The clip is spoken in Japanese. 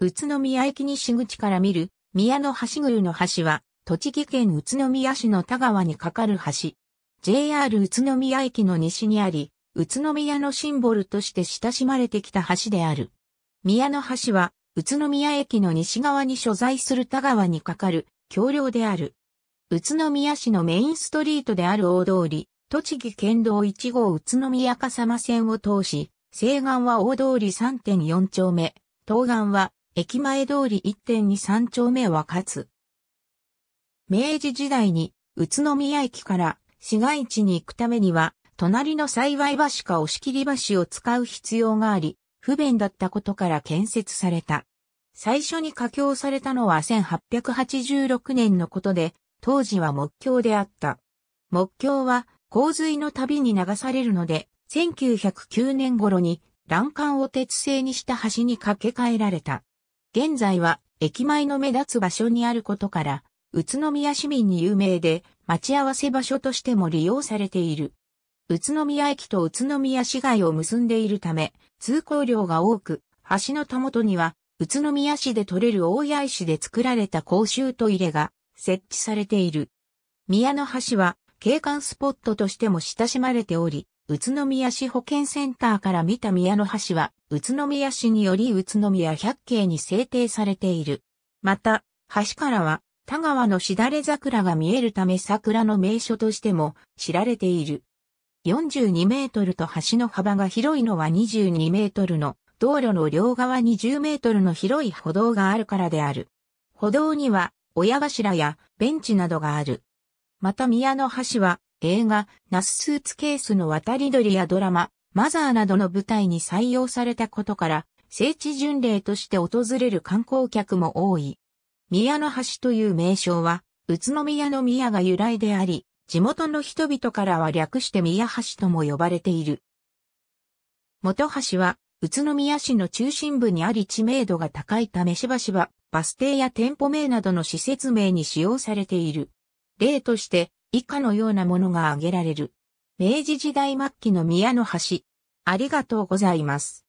宇都宮駅西口から見る、宮の橋宮の橋は、栃木県宇都宮市の田川に架かる橋。JR 宇都宮駅の西にあり、宇都宮のシンボルとして親しまれてきた橋である。宮の橋は、宇都宮駅の西側に所在する田川に架かる橋梁である。宇都宮市のメインストリートである大通り、栃木県道1号宇都宮笠間線を通し、西岸は大通り3.4丁目、東岸は駅前通り1.23丁目はかつ、明治時代に宇都宮駅から市街地に行くためには、隣の幸い橋か押切橋を使う必要があり、不便だったことから建設された。最初に架橋されたのは1886年のことで、当時は木橋であった。木橋は洪水の度に流されるので、1909年頃に欄干を鉄製にした橋に架け替えられた。現在は駅前の目立つ場所にあることから、宇都宮市民に有名で、待ち合わせ場所としても利用されている。宇都宮駅と宇都宮市街を結んでいるため、通行量が多く、橋のたもとには、宇都宮市で取れる大谷石で作られた公衆トイレが設置されている。宮の橋は景観スポットとしても親しまれており、宇都宮市保健センターから見た宮の橋は宇都宮市により宇都宮百景に制定されている。また、橋からは田川のしだれ桜が見えるため桜の名所としても知られている。42メートルと橋の幅が広いのは22メートルの道路の両側に10メートルの広い歩道があるからである。歩道には親頭やベンチなどがある。また宮の橋は映画ナススーツケースの渡り鳥やドラママザーなどの舞台に採用されたことから、聖地巡礼として訪れる観光客も多い。宮の橋という名称は、宇都宮の宮が由来であり、地元の人々からは略して宮橋とも呼ばれている。元橋は、宇都宮市の中心部にあり知名度が高いためしばしば、バス停や店舗名などの施設名に使用されている。例として、以下のようなものが挙げられる。明治時代末期の宮の橋。ありがとうございます。